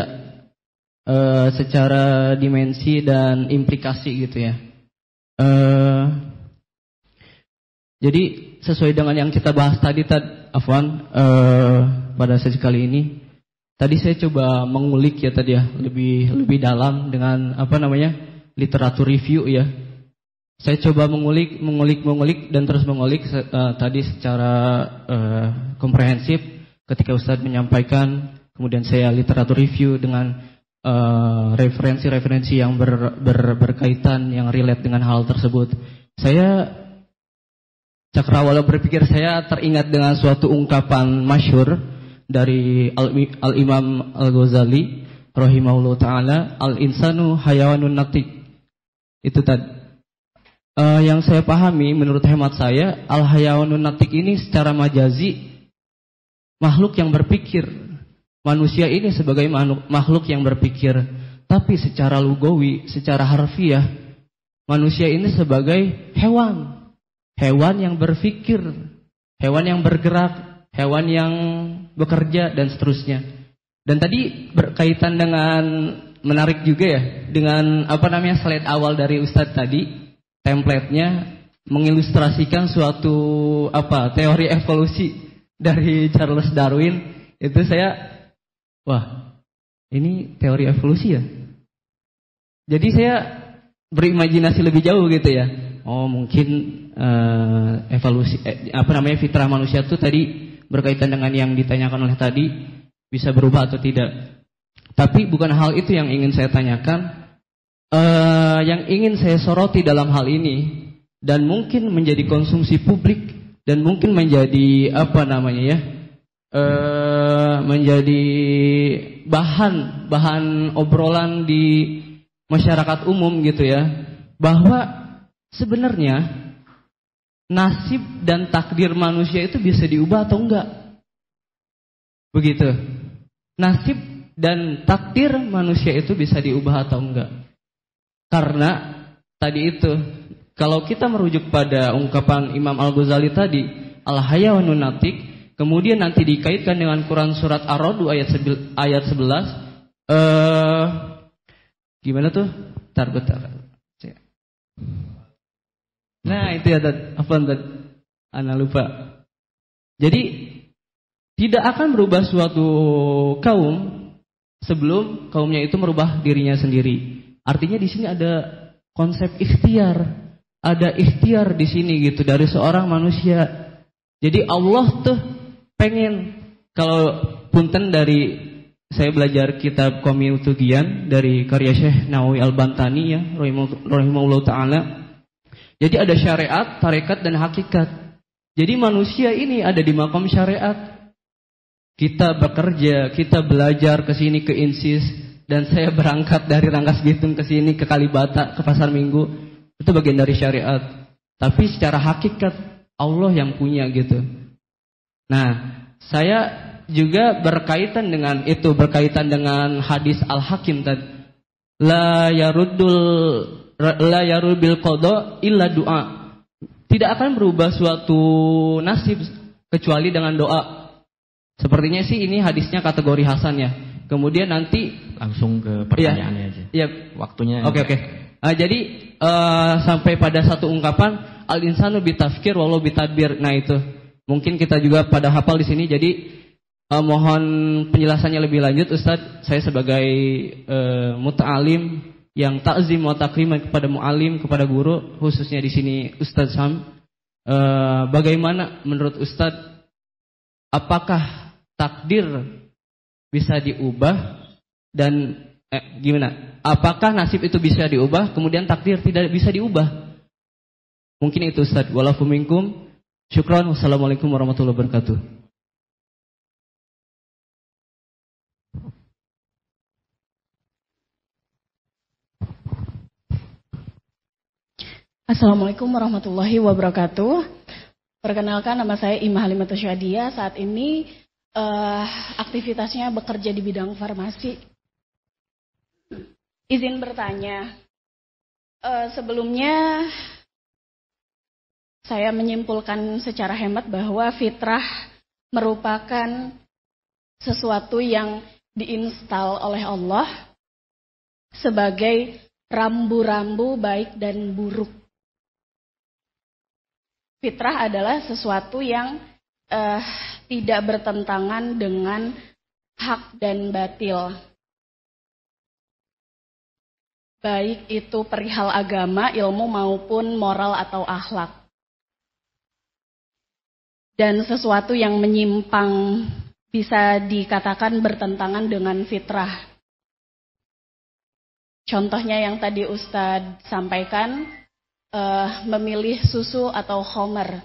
uh, secara dimensi dan implikasi gitu ya Uh, jadi sesuai dengan yang kita bahas tadi tadi, Afwan uh, pada sesi kali ini Tadi saya coba mengulik ya tadi ya lebih lebih dalam dengan apa namanya literatur review ya. Saya coba mengulik mengulik mengulik dan terus mengulik uh, tadi secara uh, komprehensif ketika Ustadz menyampaikan kemudian saya literatur review dengan eh, referensi-referensi uh, yang ber, ber, berkaitan yang relate dengan hal tersebut. Saya cakrawala berpikir saya teringat dengan suatu ungkapan masyur dari Al-Imam Al imam al ghazali rahimahullah taala, al-insanu hayawanun natik. Itu tadi. Uh, yang saya pahami menurut hemat saya, al-hayawanun natik ini secara majazi makhluk yang berpikir. Manusia ini sebagai makhluk yang berpikir, tapi secara lugawi, secara harfiah, manusia ini sebagai hewan. Hewan yang berpikir, hewan yang bergerak, hewan yang bekerja dan seterusnya. Dan tadi berkaitan dengan menarik juga ya dengan apa namanya slide awal dari Ustadz tadi templatenya mengilustrasikan suatu apa teori evolusi dari Charles Darwin itu saya wah ini teori evolusi ya jadi saya berimajinasi lebih jauh gitu ya oh mungkin uh, evolusi eh, apa namanya fitrah manusia tuh tadi berkaitan dengan yang ditanyakan oleh tadi bisa berubah atau tidak. Tapi bukan hal itu yang ingin saya tanyakan. Uh, yang ingin saya soroti dalam hal ini dan mungkin menjadi konsumsi publik dan mungkin menjadi apa namanya ya uh, menjadi bahan bahan obrolan di masyarakat umum gitu ya bahwa sebenarnya nasib dan takdir manusia itu bisa diubah atau enggak. Begitu. Nasib dan takdir manusia itu bisa diubah atau enggak. Karena tadi itu, kalau kita merujuk pada ungkapan Imam Al-Ghazali tadi, Al-Hayawanun Natik, kemudian nanti dikaitkan dengan Quran Surat Ar-Radu ayat, ayat 11, eh, gimana tuh? Bentar, bentar. Nah, itu ya Dad. Apa Dad. Ana lupa. Jadi tidak akan berubah suatu kaum sebelum kaumnya itu merubah dirinya sendiri. Artinya di sini ada konsep ikhtiar. Ada ikhtiar di sini gitu dari seorang manusia. Jadi Allah tuh pengen kalau punten dari saya belajar kitab Tugian dari karya Syekh Nawawi Al-Bantani ya rahimahullah taala jadi ada syariat, tarekat, dan hakikat. Jadi manusia ini ada di makam syariat. Kita bekerja, kita belajar ke sini ke Insis, dan saya berangkat dari Rangkas Bitung ke sini ke Kalibata, ke Pasar Minggu. Itu bagian dari syariat. Tapi secara hakikat Allah yang punya gitu. Nah, saya juga berkaitan dengan itu, berkaitan dengan hadis Al-Hakim tadi. La yaruddul la yarubil bil qada illa doa. Tidak akan berubah suatu nasib kecuali dengan doa. Sepertinya sih ini hadisnya kategori hasan ya. Kemudian nanti langsung ke pertanyaannya iya, aja. Iya, waktunya. Oke, okay, oke. Okay. Nah, jadi uh, sampai pada satu ungkapan al insanu bitafkir walau bitadbir. Nah, itu. Mungkin kita juga pada hafal di sini jadi uh, mohon penjelasannya lebih lanjut Ustadz. Saya sebagai uh, muta'alim yang takzim wa takriman kepada mualim, kepada guru, khususnya di sini Ustadz Sam. E, bagaimana menurut Ustadz, apakah takdir bisa diubah dan eh, gimana? Apakah nasib itu bisa diubah, kemudian takdir tidak bisa diubah? Mungkin itu Ustadz. Walafuminkum. Syukran. Wassalamualaikum warahmatullahi wabarakatuh. Assalamualaikum warahmatullahi wabarakatuh. Perkenalkan nama saya Ima Halimatus Syadia. Saat ini uh, aktivitasnya bekerja di bidang farmasi. Izin bertanya, uh, sebelumnya saya menyimpulkan secara hemat bahwa fitrah merupakan sesuatu yang diinstal oleh Allah sebagai rambu-rambu baik dan buruk fitrah adalah sesuatu yang uh, tidak bertentangan dengan hak dan batil. Baik itu perihal agama, ilmu maupun moral atau akhlak. Dan sesuatu yang menyimpang bisa dikatakan bertentangan dengan fitrah. Contohnya yang tadi Ustadz sampaikan, uh, memilih susu atau homer.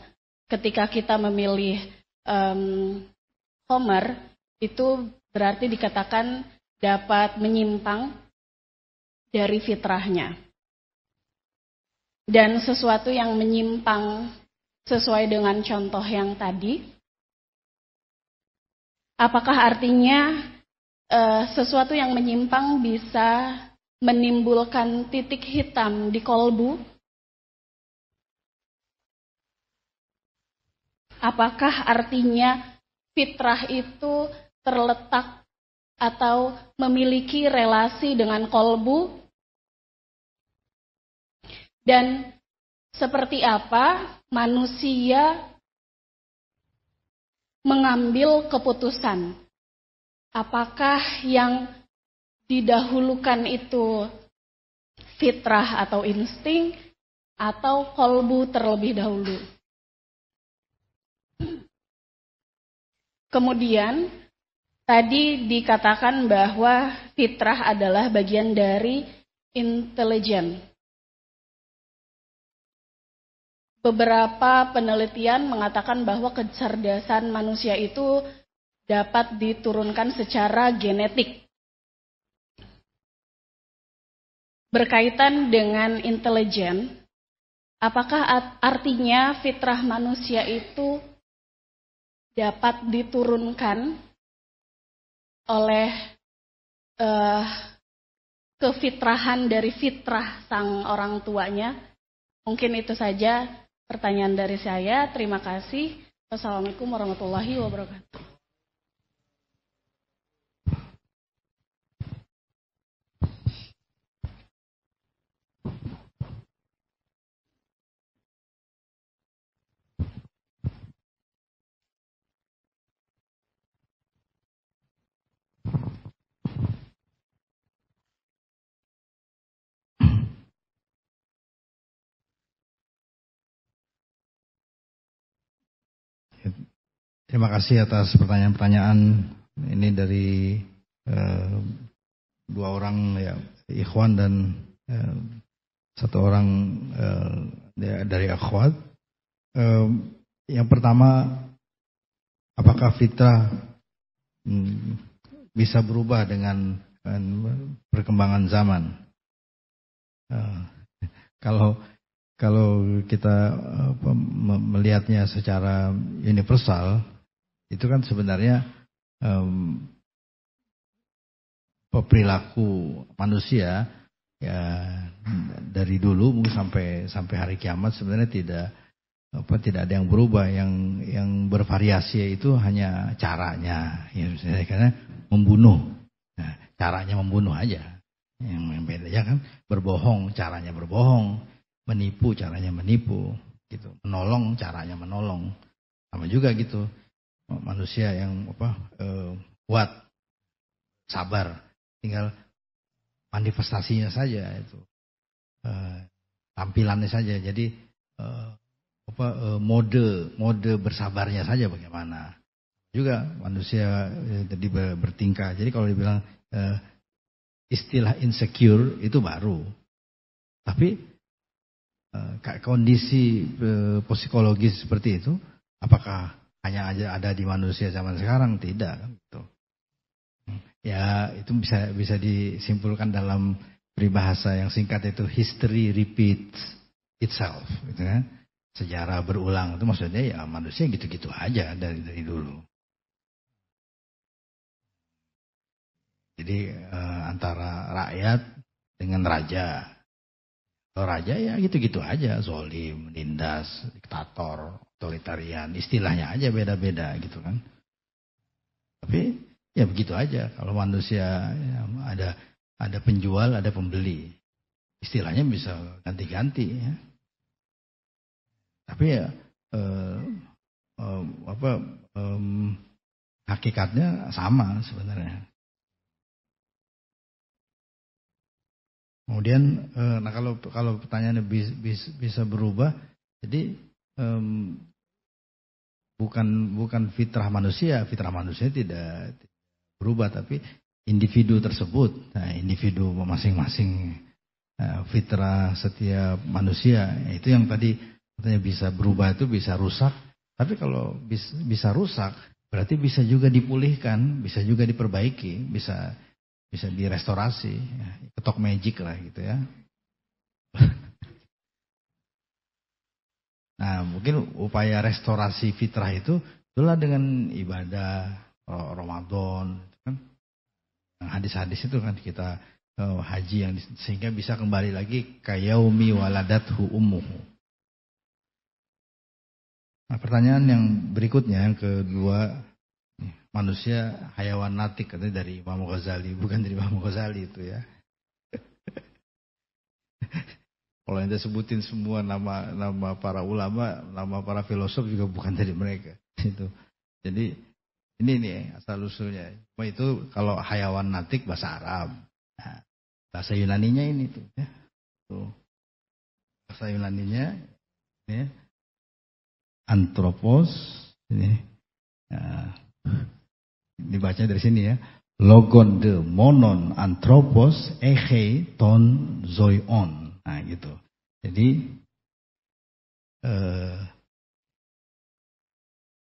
Ketika kita memilih um, homer, itu berarti dikatakan dapat menyimpang dari fitrahnya. Dan sesuatu yang menyimpang sesuai dengan contoh yang tadi, apakah artinya uh, sesuatu yang menyimpang bisa menimbulkan titik hitam di kolbu apakah artinya fitrah itu terletak atau memiliki relasi dengan kolbu? Dan seperti apa manusia mengambil keputusan? Apakah yang didahulukan itu fitrah atau insting atau kolbu terlebih dahulu? Kemudian tadi dikatakan bahwa fitrah adalah bagian dari intelijen. Beberapa penelitian mengatakan bahwa kecerdasan manusia itu dapat diturunkan secara genetik. Berkaitan dengan intelijen, apakah artinya fitrah manusia itu dapat diturunkan oleh uh, kefitrahan dari fitrah sang orang tuanya. Mungkin itu saja pertanyaan dari saya. Terima kasih. Wassalamualaikum warahmatullahi wabarakatuh. Terima kasih atas pertanyaan-pertanyaan ini dari eh, dua orang ya Ikhwan dan eh, satu orang eh, ya, dari Akhwat. Eh, yang pertama, apakah fitrah hmm, bisa berubah dengan eh, perkembangan zaman? Eh, kalau kalau kita apa, melihatnya secara universal, itu kan sebenarnya um, perilaku manusia ya dari dulu mungkin sampai sampai hari kiamat sebenarnya tidak apa tidak ada yang berubah yang yang bervariasi itu hanya caranya ya misalnya karena membunuh nah, caranya membunuh aja yang, yang bedanya kan berbohong caranya berbohong menipu caranya menipu gitu menolong caranya menolong sama juga gitu manusia yang apa eh, kuat, sabar, tinggal manifestasinya saja itu, eh, tampilannya saja. Jadi eh, apa eh, mode mode bersabarnya saja bagaimana juga manusia eh, tadi bertingkah. Jadi kalau dibilang eh, istilah insecure itu baru, tapi eh, kondisi eh, psikologis seperti itu, apakah hanya aja ada di manusia zaman sekarang tidak kan, gitu. Ya itu bisa bisa disimpulkan dalam peribahasa yang singkat itu history repeats itself gitu kan. Sejarah berulang itu maksudnya ya manusia gitu-gitu aja dari dari dulu. Jadi eh, antara rakyat dengan raja. Kalau raja ya gitu-gitu aja, zolim, nindas, diktator, totalitarian. Istilahnya aja beda-beda gitu kan. Tapi ya begitu aja. Kalau manusia ya, ada ada penjual, ada pembeli. Istilahnya bisa ganti-ganti ya. Tapi ya eh, eh, apa eh, hakikatnya sama sebenarnya. Kemudian, eh, nah kalau kalau pertanyaannya bisa, bisa berubah, jadi um, bukan bukan fitrah manusia, fitrah manusia tidak, berubah tapi individu tersebut, nah, individu masing-masing uh, fitrah setiap manusia itu yang tadi katanya bisa berubah itu bisa rusak, tapi kalau bis, bisa rusak berarti bisa juga dipulihkan, bisa juga diperbaiki, bisa bisa direstorasi, ya, ketok magic lah gitu ya. Nah mungkin upaya restorasi fitrah itu itulah dengan ibadah Ramadan kan nah, hadis-hadis itu kan kita oh, haji yang sehingga bisa kembali lagi kayaumi waladathu ummuhu. Nah, pertanyaan yang berikutnya yang kedua manusia hayawan natik katanya dari Imam Ghazali bukan dari Imam Ghazali itu ya. Kalau anda sebutin semua nama nama para ulama, nama para filosof juga bukan dari mereka. Itu. Jadi ini nih asal usulnya. Cuma itu kalau hayawan natik bahasa Arab. Nah, bahasa Yunaninya ini tuh. Ya. tuh. Bahasa Yunaninya ya. antropos ini. Nah, dibaca dari sini ya. Logon de monon antropos eche ton zoion. Nah gitu. Jadi eh,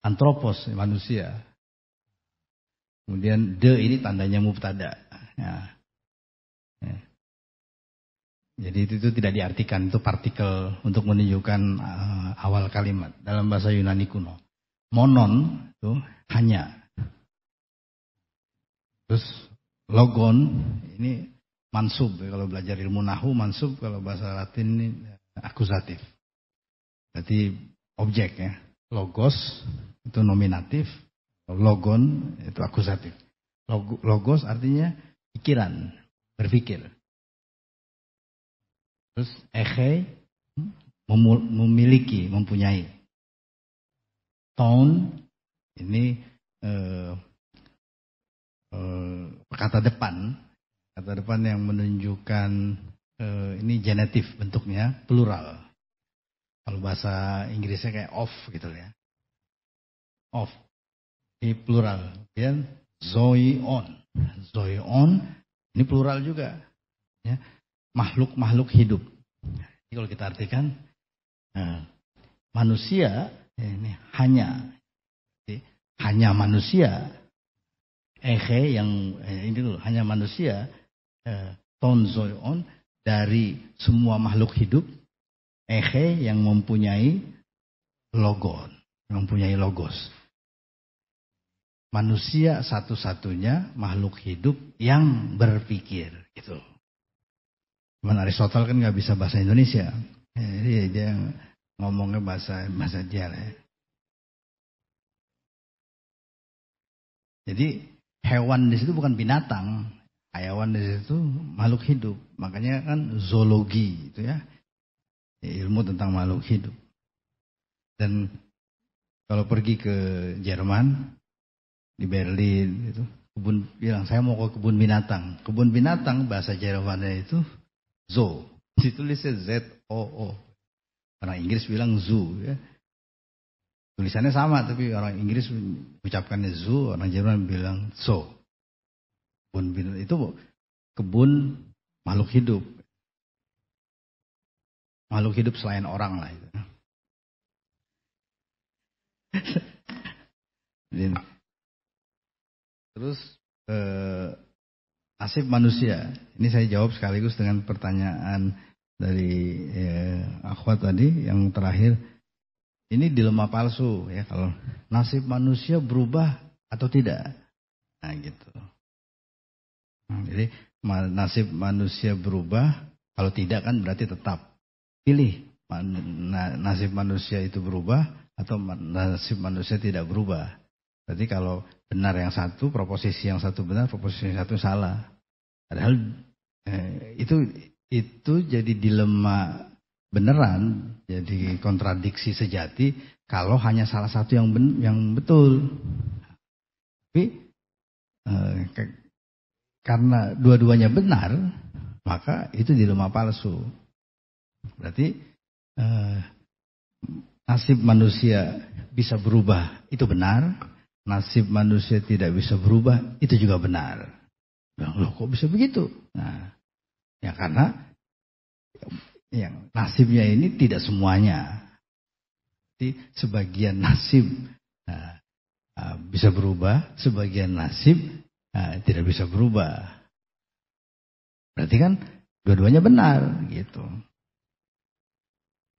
antropos manusia. Kemudian de ini tandanya mubtada. Ya. ya. Jadi itu, itu tidak diartikan itu partikel untuk menunjukkan uh, awal kalimat dalam bahasa Yunani kuno. Monon itu hanya. Terus logon ini mansub ya. kalau belajar ilmu nahu mansub kalau bahasa Latin ini eh, akusatif. Berarti objek ya. Logos itu nominatif, logon itu akusatif. Logos artinya pikiran, berpikir. Terus ehe hmm, memiliki, mempunyai. tone ini eh, eh, kata depan kata depan yang menunjukkan eh, ini genetif bentuknya plural. Kalau bahasa Inggrisnya kayak off gitu ya. Off. Ini plural. Ya. Zoi on. ini plural juga. Ya. Makhluk-makhluk hidup. Ini kalau kita artikan nah, manusia ya, ini hanya hanya manusia. Ehe yang eh, ini dulu hanya manusia eh, on dari semua makhluk hidup ehe yang mempunyai logon, yang mempunyai logos. Manusia satu-satunya makhluk hidup yang berpikir gitu. Cuman Aristotle kan nggak bisa bahasa Indonesia, jadi dia ngomongnya bahasa bahasa Jale. ya. Jadi hewan di situ bukan binatang, Hayawan di situ makhluk hidup, makanya kan zoologi itu ya. Ilmu tentang makhluk hidup. Dan kalau pergi ke Jerman di Berlin itu kebun bilang saya mau ke kebun binatang. Kebun binatang bahasa Jermannya itu zoo. Ditulisnya Z O O. Orang Inggris bilang zoo ya. Tulisannya sama tapi orang Inggris ucapkannya zoo, orang Jerman bilang zoo. Kebun binatang itu kebun makhluk hidup. Makhluk hidup selain orang lah itu. Terus nasib eh, manusia. Ini saya jawab sekaligus dengan pertanyaan dari eh, akhwat tadi yang terakhir. Ini dilema palsu ya kalau nasib manusia berubah atau tidak. Nah gitu. Hmm, jadi nasib manusia berubah, kalau tidak kan berarti tetap. Pilih nasib manusia itu berubah atau nasib manusia tidak berubah. Berarti kalau benar yang satu, proposisi yang satu benar, proposisi yang satu salah. Padahal eh, itu itu jadi dilema beneran, jadi kontradiksi sejati kalau hanya salah satu yang ben, yang betul. Tapi eh, karena dua-duanya benar, maka itu di rumah palsu. Berarti eh, nasib manusia bisa berubah, itu benar. Nasib manusia tidak bisa berubah, itu juga benar. Loh kok bisa begitu? Nah, ya karena yang nasibnya ini tidak semuanya. Jadi sebagian nasib nah, eh, bisa berubah, sebagian nasib Nah, tidak bisa berubah. Berarti kan dua-duanya benar gitu.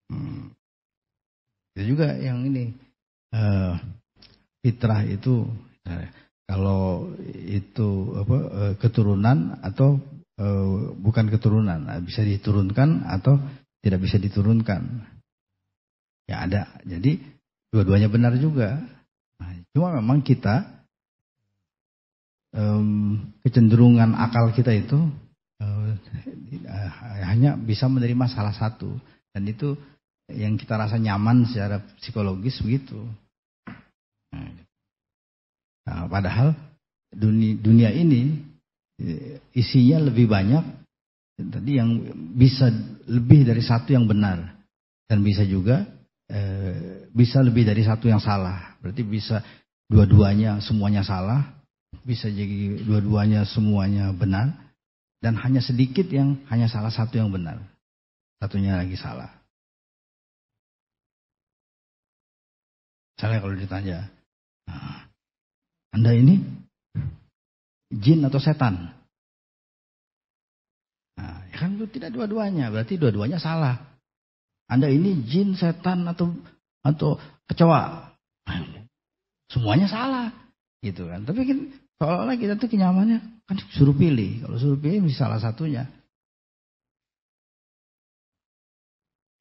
Hmm. Itu juga yang ini uh, fitrah itu kalau itu apa uh, keturunan atau uh, bukan keturunan nah, bisa diturunkan atau tidak bisa diturunkan. Ya ada. Jadi dua-duanya benar juga. Nah, cuma memang kita um, kecenderungan akal kita itu uh, hanya bisa menerima salah satu dan itu yang kita rasa nyaman secara psikologis begitu. Nah, nah padahal dunia, dunia ini eh, isinya lebih banyak tadi yang bisa lebih dari satu yang benar dan bisa juga eh, bisa lebih dari satu yang salah. Berarti bisa dua-duanya semuanya salah bisa jadi dua-duanya semuanya benar dan hanya sedikit yang hanya salah satu yang benar satunya lagi salah misalnya kalau ditanya nah, anda ini jin atau setan nah, ya kan itu tidak dua-duanya berarti dua-duanya salah anda ini jin setan atau atau kecoa nah, semuanya salah gitu kan tapi kan Seolah-olah kita tuh kenyamannya kan suruh pilih. Kalau suruh pilih mesti salah satunya.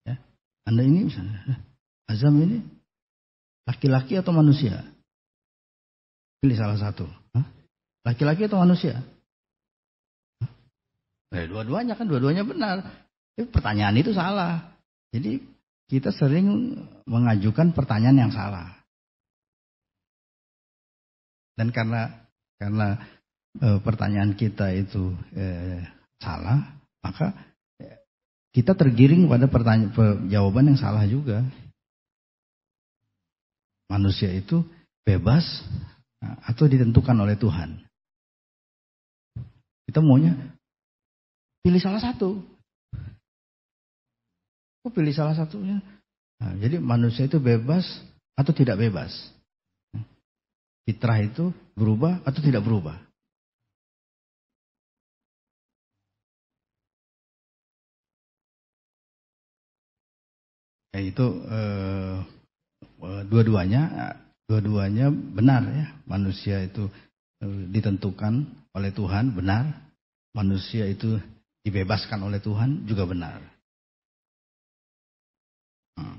Ya. Anda ini misalnya, azam ini laki-laki atau manusia? Pilih salah satu. Laki-laki atau manusia? Eh, dua-duanya kan, dua-duanya benar. Eh pertanyaan itu salah. Jadi kita sering mengajukan pertanyaan yang salah. Dan karena karena e, pertanyaan kita itu e, salah, maka eh, kita tergiring pada pertanyaan jawaban yang salah juga. Manusia itu bebas atau ditentukan oleh Tuhan. Kita maunya pilih salah satu. Kok pilih salah satunya? Nah, jadi manusia itu bebas atau tidak bebas fitrah itu berubah atau tidak berubah? Ya, itu eh, eh, dua-duanya dua-duanya benar ya manusia itu eh, ditentukan oleh Tuhan benar manusia itu dibebaskan oleh Tuhan juga benar hmm.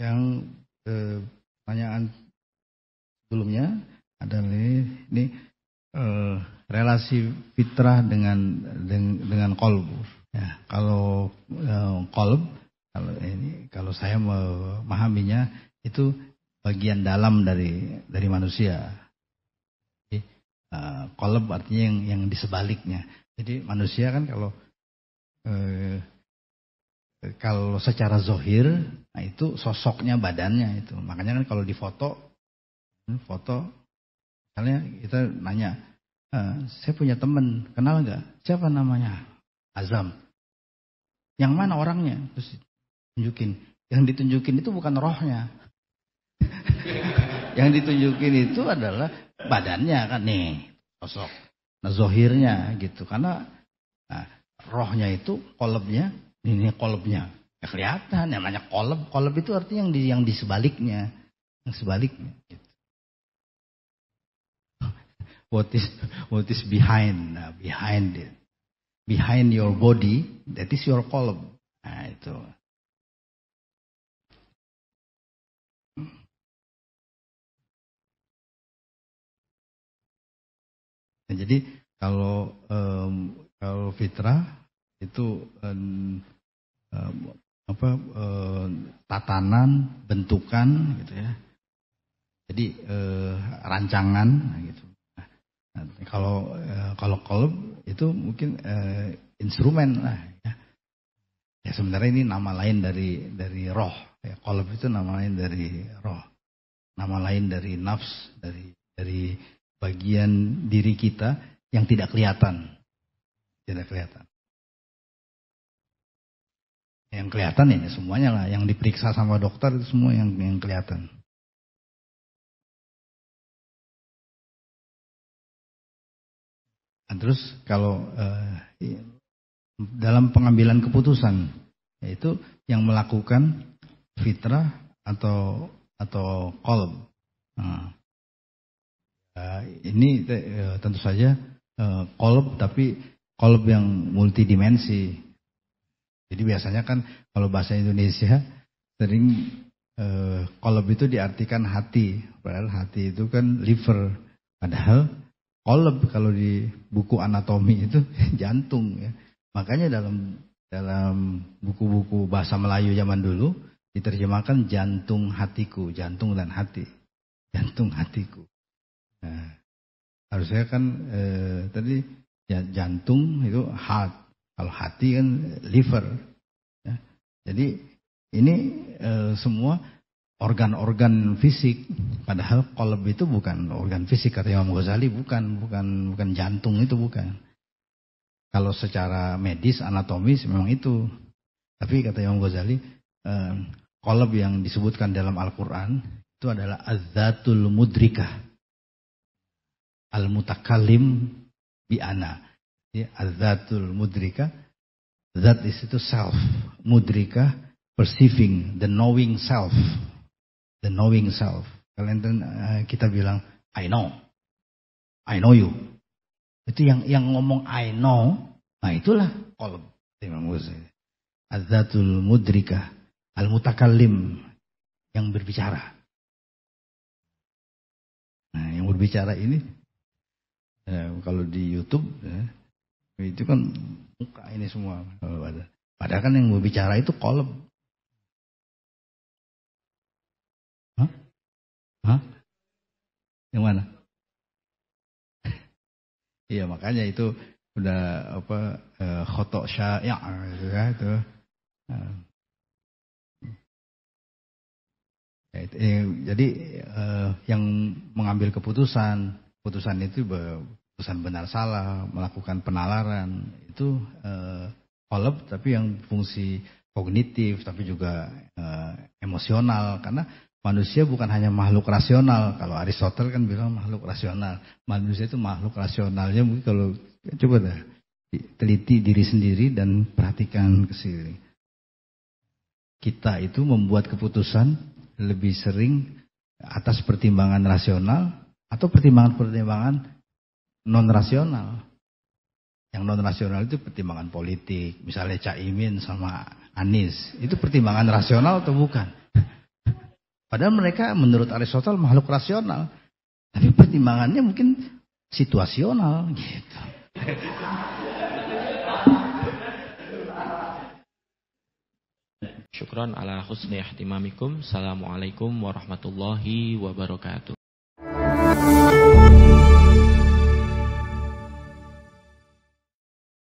yang eh, pertanyaan sebelumnya adalah ini eh, relasi fitrah dengan dengan, dengan kolbu. Ya, kalau eh, kolb kalau ini kalau saya memahaminya itu bagian dalam dari dari manusia. Jadi, eh, kolb artinya yang yang di sebaliknya. Jadi manusia kan kalau eh, kalau secara zohir, nah itu sosoknya badannya itu. Makanya kan kalau difoto Hmm, foto misalnya kita nanya e, saya punya teman kenal nggak siapa namanya Azam yang mana orangnya terus tunjukin yang ditunjukin itu bukan rohnya yang ditunjukin itu adalah badannya kan nih sosok nah zohirnya gitu karena nah, rohnya itu kolobnya ini kolobnya ya kelihatan namanya kolob kolob itu artinya yang di yang di sebaliknya yang sebaliknya gitu what is what is behind uh, behind it behind your body that is your column nah, itu nah, jadi kalau um, kalau fitrah itu um, um, apa um, tatanan bentukan gitu ya jadi uh, rancangan gitu Nah, kalau eh, kalau kolom itu mungkin eh, instrumen lah ya. ya sebenarnya ini nama lain dari dari roh ya kolom itu nama lain dari roh nama lain dari nafs dari dari bagian diri kita yang tidak kelihatan tidak kelihatan yang kelihatan ya semuanya lah yang diperiksa sama dokter itu semua yang yang kelihatan Nah, terus kalau eh, dalam pengambilan keputusan yaitu yang melakukan fitrah atau atau kolb. Nah, eh, ini eh, tentu saja eh, kolb tapi kolb yang multidimensi. Jadi biasanya kan kalau bahasa Indonesia sering eh, kolb itu diartikan hati, padahal hati itu kan liver, padahal kolab kalau di buku anatomi itu jantung ya. Makanya dalam dalam buku-buku bahasa Melayu zaman dulu diterjemahkan jantung hatiku, jantung dan hati. Jantung hatiku. Nah, harusnya kan eh, tadi ya, jantung itu heart. Kalau hati kan liver. Ya. Jadi ini eh, semua organ-organ fisik padahal kolb itu bukan organ fisik kata Imam Ghazali bukan bukan bukan jantung itu bukan kalau secara medis anatomis memang itu tapi kata Imam Ghazali eh, kolb yang disebutkan dalam Al-Quran itu adalah azatul mudrika, al mutakalim bi ana azatul ya, mudrika, zat is itu self mudrika, perceiving the knowing self The knowing self. Kalian uh, kita bilang I know. I know you. Itu yang yang ngomong I know. Nah itulah kolom Imam Ghazali. Azatul mudrika. al mutakalim Yang berbicara. Nah yang berbicara ini. Eh, kalau di Youtube. Eh, itu kan muka ini semua. Padahal kan yang berbicara itu kolom. Hah? Hah? Yang mana? Iya makanya itu udah apa uh, khotok syair ya itu. Ya, itu eh, jadi eh, yang mengambil keputusan, keputusan itu keputusan benar salah, melakukan penalaran itu uh, tapi yang fungsi kognitif tapi juga eh, emosional karena Manusia bukan hanya makhluk rasional. Kalau Aristotle kan bilang makhluk rasional. Manusia itu makhluk rasionalnya mungkin kalau coba deh teliti diri sendiri dan perhatikan ke sini. Kita itu membuat keputusan lebih sering atas pertimbangan rasional atau pertimbangan-pertimbangan non rasional. Yang non rasional itu pertimbangan politik, misalnya Caimin sama Anies, itu pertimbangan rasional atau bukan? Padahal mereka menurut Aristoteles makhluk rasional. Tapi pertimbangannya mungkin situasional gitu. Syukran ala husni ihtimamikum. Assalamualaikum warahmatullahi wabarakatuh.